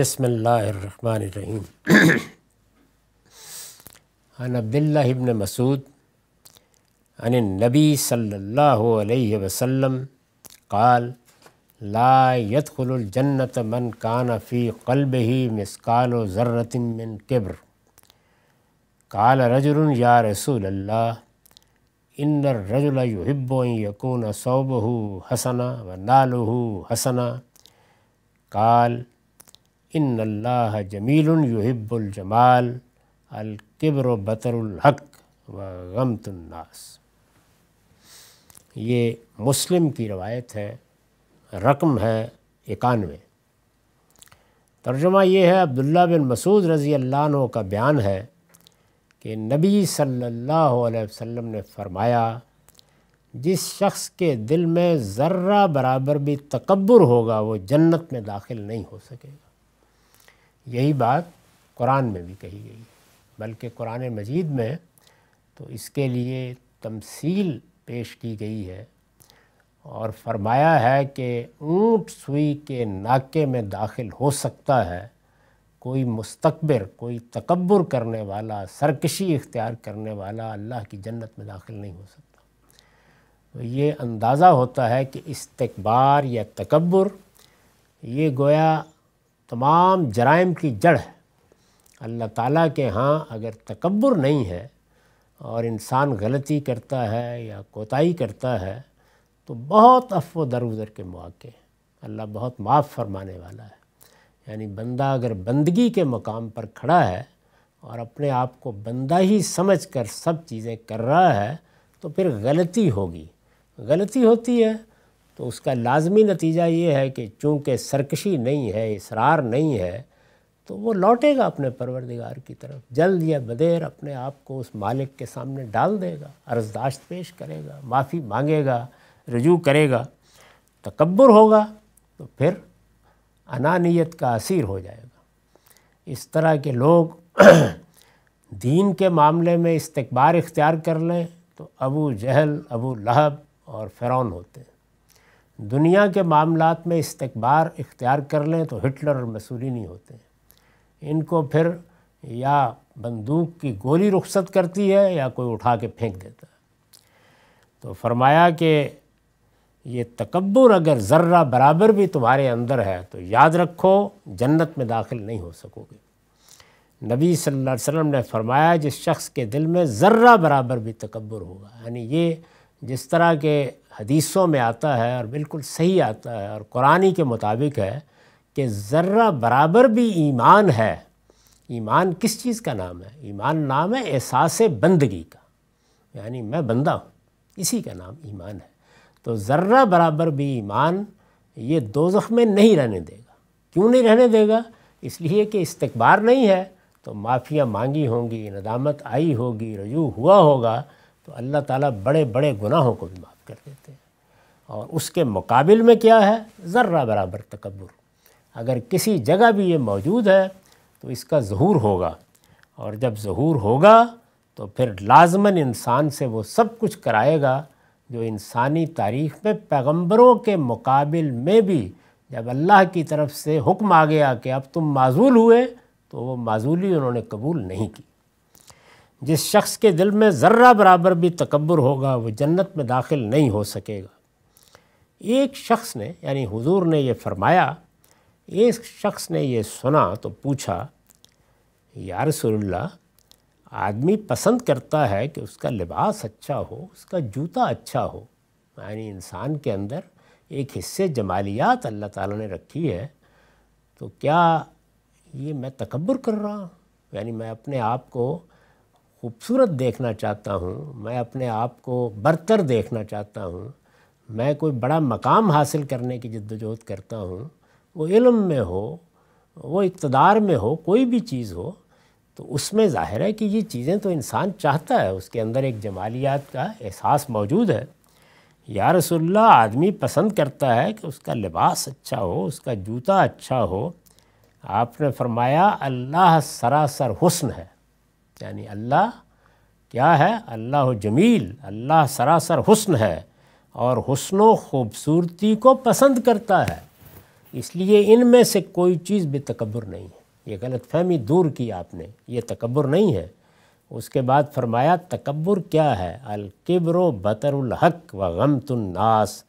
بسم الله الرحمن الرحيم عن عبد الله بن مسعود عن النبي صلى الله عليه وسلم قال لا يدخل الجنة من كان في قلبه مثقال ذرة من كبر قال رجل يا رسول الله إن الرجل يحب أن يكون صوبه حسنا وناله حسنا قال इन अल्लाह जमील युहिब्बुलजमाल अलकिबर बतरहक व गमतुलनास ये मुस्लिम की रवायत है रकम है इक्यानवे तर्जुमा ये है अब्दुल्ला बिन मसूद रज़ी अल्लाह का बयान है कि नबी सल्लल्लाहु अलैहि वसल्लम ने फ़रमाया जिस शख्स के दिल में ज़र्रा बराबर भी तकबर होगा वो जन्नत में दाखिल नहीं हो सकेगा यही बात कुरान में भी कही गई है बल्कि कुरान मजीद में तो इसके लिए तमसील पेश की गई है और फरमाया है कि ऊँट सुई के नाके में दाखिल हो सकता है कोई मुस्तकबिर कोई तकबर करने वाला सरकशी इख्तियार करने वाला अल्लाह की जन्नत में दाखिल नहीं हो सकता तो ये अंदाज़ा होता है कि इस्तकबार या तकबर ये गोया तमाम जराइम की जड़ है अल्लाह ताला के यहाँ अगर तकबर नहीं है और इंसान गलती करता है या कोताही करता है तो बहुत अफव उदर के मौक़े अल्लाह बहुत माफ़ फरमाने वाला है यानी बंदा अगर बंदगी के मकाम पर खड़ा है और अपने आप को बंदा ही समझ कर सब चीज़ें कर रहा है तो फिर गलती होगी गलती होती है तो उसका लाजमी नतीजा ये है कि चूँकि सरकशी नहीं है इसरार नहीं है तो वो लौटेगा अपने परवरदिगार की तरफ जल्द या बदेर अपने आप को उस मालिक के सामने डाल देगा अर्जदाश्त पेश करेगा माफ़ी मांगेगा रजू करेगा तकबर होगा तो फिर अनानियत का असीर हो जाएगा इस तरह के लोग दीन के मामले में इस्तबार इख्तियार कर लें तो अबू जहल अबू लहब और फ़िरौन होते हैं दुनिया के मामला में इस्तबार इख्तियार कर लें तो हिटलर और मसूरी नहीं होते इनको फिर या बंदूक की गोली रुखसत करती है या कोई उठा के फेंक देता है तो फरमाया कि ये तकबर अगर ज़र्रा बराबर भी तुम्हारे अंदर है तो याद रखो जन्नत में दाखिल नहीं हो सकोगे नबी सल्लल्लाहु अलैहि वसल्लम ने फरमाया जिस शख्स के दिल में ज़र्रा बराबर भी तकबर होगा यानी ये जिस तरह के हदीसों में आता है और बिल्कुल सही आता है और कुरानी के मुताबिक है कि ज़र्रा बराबर भी ईमान है ईमान किस चीज़ का नाम है ईमान नाम है एहसास बंदगी का यानी मैं बंदा हूँ इसी का नाम ईमान है तो ज़र्रा बराबर भी ईमान ये दो में नहीं रहने देगा क्यों नहीं रहने देगा इसलिए कि इस्तबार नहीं है तो माफ़ियाँ मांगी होंगी नदामत आई होगी रजू हुआ होगा तो अल्लाह ताला बड़े बड़े गुनाहों को भी माफ़ कर देते हैं और उसके मुकाबिल में क्या है ज़र्रा बराबर तकबर अगर किसी जगह भी ये मौजूद है तो इसका ज़हूर होगा और जब ज़हूर होगा तो फिर लाजमन इंसान से वो सब कुछ कराएगा जो इंसानी तारीख़ में पैगंबरों के मुकाबल में भी जब अल्लाह की तरफ से हुक्म आ गया कि अब तुम माजूल हुए तो वो माजूली उन्होंने कबूल नहीं की जिस शख्स के दिल में ज़र्रा बराबर भी तकबर होगा वो जन्नत में दाखिल नहीं हो सकेगा एक शख्स ने यानी हुजूर ने ये फरमाया एक शख्स ने ये सुना तो पूछा या रसोल्ला आदमी पसंद करता है कि उसका लिबास अच्छा हो उसका जूता अच्छा हो यानी इंसान के अंदर एक हिस्से जमालियात अल्लाह ताला ने रखी है तो क्या ये मैं तकबर कर रहा हूँ यानी मैं अपने आप को खूबसूरत देखना चाहता हूँ मैं अपने आप को बरतर देखना चाहता हूँ मैं कोई बड़ा मकाम हासिल करने की जद्दोजहद करता हूँ वो इल्म में हो वो इकतदार में हो कोई भी चीज़ हो तो उसमें ज़ाहिर है कि ये चीज़ें तो इंसान चाहता है उसके अंदर एक जमालियात का एहसास मौजूद है या रसुल्ला आदमी पसंद करता है कि उसका लिबास अच्छा हो उसका जूता अच्छा हो आपने फरमाया अल्लाह सरासर हुस्न है यानी अल्लाह क्या है अल्लाह जमील अल्लाह सरासर हुस्न है और हुस्न ख़ूबसूरती को पसंद करता है इसलिए इनमें से कोई चीज़ भी तकबर नहीं है ये गलत फहमी दूर की आपने ये तकबर नहीं है उसके बाद फरमाया तकबर क्या है अलकिब्र बतरहक व गमतुलनास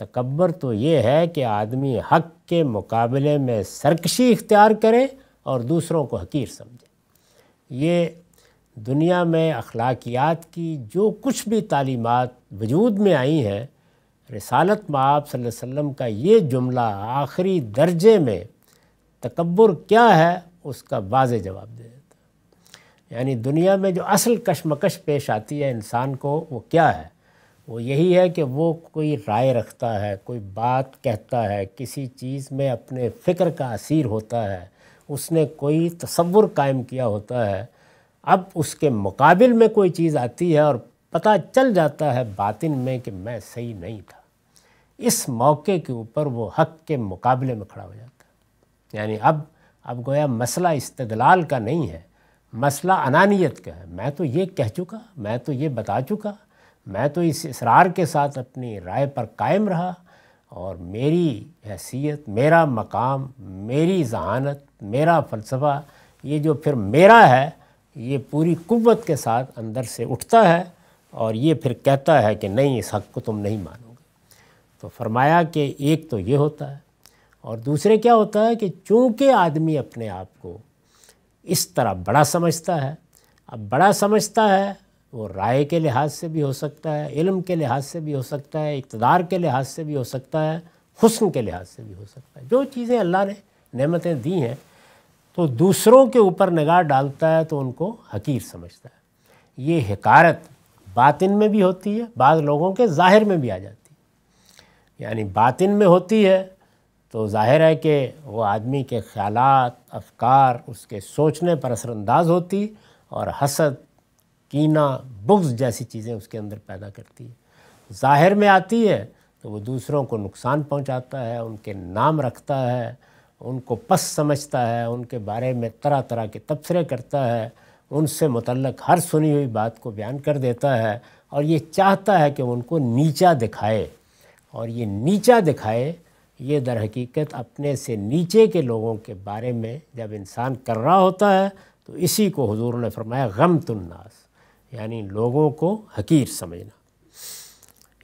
तकबर तो ये है कि आदमी हक के मुकाबले में सरकशी इख्तियार करे और दूसरों को हकीर समझे ये दुनिया में अखलाकियात की जो कुछ भी तालीमत वजूद में आई हैं रसालत माप वसम का ये जुमला आखिरी दर्जे में तकबर क्या है उसका वाज जवाब दे देता यानी दुनिया में जो असल कशमकश पेश आती है इंसान को वो क्या है वो यही है कि वो कोई राय रखता है कोई बात कहता है किसी चीज़ में अपने फ़िक्र का असीर होता है उसने कोई तस्वुर कायम किया होता है अब उसके मुकाबिल में कोई चीज़ आती है और पता चल जाता है बातिन में कि मैं सही नहीं था इस मौके के ऊपर वो हक के मुकाबले में खड़ा हो जाता है यानी अब अब गोया मसला इस्तदलाल का नहीं है मसला अनानियत का है मैं तो ये कह चुका मैं तो ये बता चुका मैं तो इस इसरार के साथ अपनी राय पर कायम रहा और मेरी हैसियत मेरा मकाम मेरी जहानत मेरा फ़लसफ़ा ये जो फिर मेरा है ये पूरी कुत के साथ अंदर से उठता है और ये फिर कहता है कि नहीं इस हक़ को तुम नहीं मानोगे तो फरमाया कि एक तो ये होता है और दूसरे क्या होता है कि चूँकि आदमी अपने आप को इस तरह बड़ा समझता है अब बड़ा समझता है वो राय के लिहाज से भी हो सकता है इल्म के लिहाज से भी हो सकता है इकतदार के लिहाज से भी हो सकता है हुस्न के लिहाज से भी हो सकता है जो चीज़ें अल्लाह ने नमतें दी हैं तो दूसरों के ऊपर निगाह डालता है तो उनको हकीर समझता है ये हकारत बातिन में भी होती है बाद लोगों के ज़ाहिर में भी आ जाती है यानी बातिन में होती है तो ज़ाहिर है कि वो आदमी के ख्याल अफकार उसके सोचने पर असरानंदाज होती और हसद कीना बुग्ज़ जैसी चीज़ें उसके अंदर पैदा करती है ज़ाहिर में आती है तो वो दूसरों को नुकसान पहुंचाता है उनके नाम रखता है उनको पस समझता है उनके बारे में तरह तरह के तबसरे करता है उनसे मतलब हर सुनी हुई बात को बयान कर देता है और ये चाहता है कि उनको नीचा दिखाए और ये नीचा दिखाए ये दर हकीकत अपने से नीचे के लोगों के बारे में जब इंसान कर रहा होता है तो इसी को हुजूर ने फरमाया गम तुन्नास यानी लोगों को हकीर समझना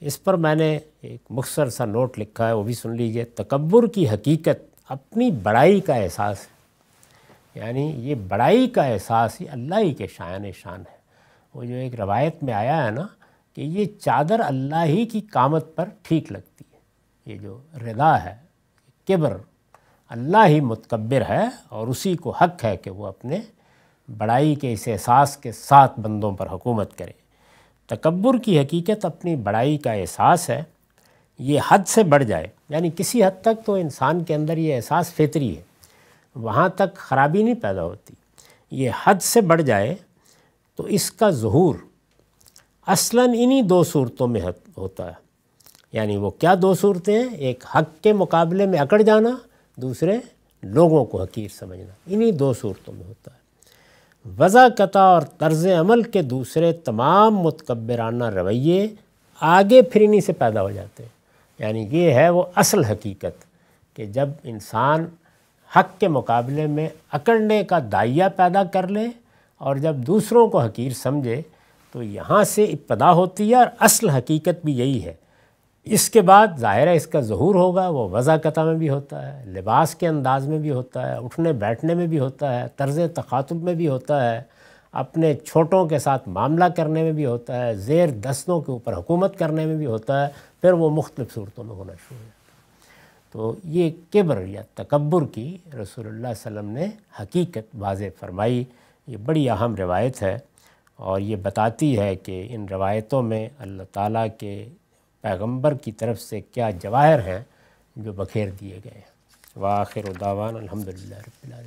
इस पर मैंने एक मुख्तर सा नोट लिखा है वो भी सुन लीजिए तकबर की हकीकत अपनी बड़ाई का एहसास है यानी ये बड़ाई का एहसास ही अल्लाह ही के शायन शान है वो जो एक रवायत में आया है ना कि ये चादर अल्लाह ही की कामत पर ठीक लगती है ये जो रदा है किब्र अल्लाह ही मुतकबर है और उसी को हक है कि वो अपने बड़ाई के इस एहसास के साथ बंदों पर हुकूमत करे तकबर की हकीकत अपनी बड़ाई का एहसास है ये हद से बढ़ जाए यानी किसी हद तक तो इंसान के अंदर ये एहसास फितरी है वहाँ तक ख़राबी नहीं पैदा होती ये हद से बढ़ जाए तो इसका जहूर असलन इन्हीं दो सूरतों में होता है यानी वो क्या दो सूरतें हैं एक हक के मुकाबले में अकड़ जाना दूसरे लोगों को हकीर समझना इन्हीं दो सूरतों में होता है वज़ाकता और तर्ज अमल के दूसरे तमाम मतकबराना रवैये आगे फिर इन्हीं से पैदा हो जाते हैं यानी ये है वो असल हकीकत कि जब इंसान हक के मुकाबले में अकड़ने का दाइया पैदा कर ले और जब दूसरों को हकीर समझे तो यहाँ से इब्तदा होती है और असल हकीकत भी यही है इसके बाद ज़ाहिर है इसका जहूर होगा वो वज़ाकता में भी होता है लिबास के अंदाज़ में भी होता है उठने बैठने में भी होता है तर्ज़ तखातुब में भी होता है अपने छोटों के साथ मामला करने में भी होता है ज़ेर दस्तों के ऊपर हुकूमत करने में भी होता है फिर वो मुख्तलिफ सूरतों में होना शुरू हो तो ये किबर या तकबर की रसोल वसम ने हकीकत वाज फरमाई ये बड़ी अहम रवायत है और ये बताती है कि इन रवायतों में अल्लाह ताला के पैगंबर की तरफ से क्या जवाहर हैं जो बखेर दिए गए हैं वाखिर उदावान अलहमदिल्ला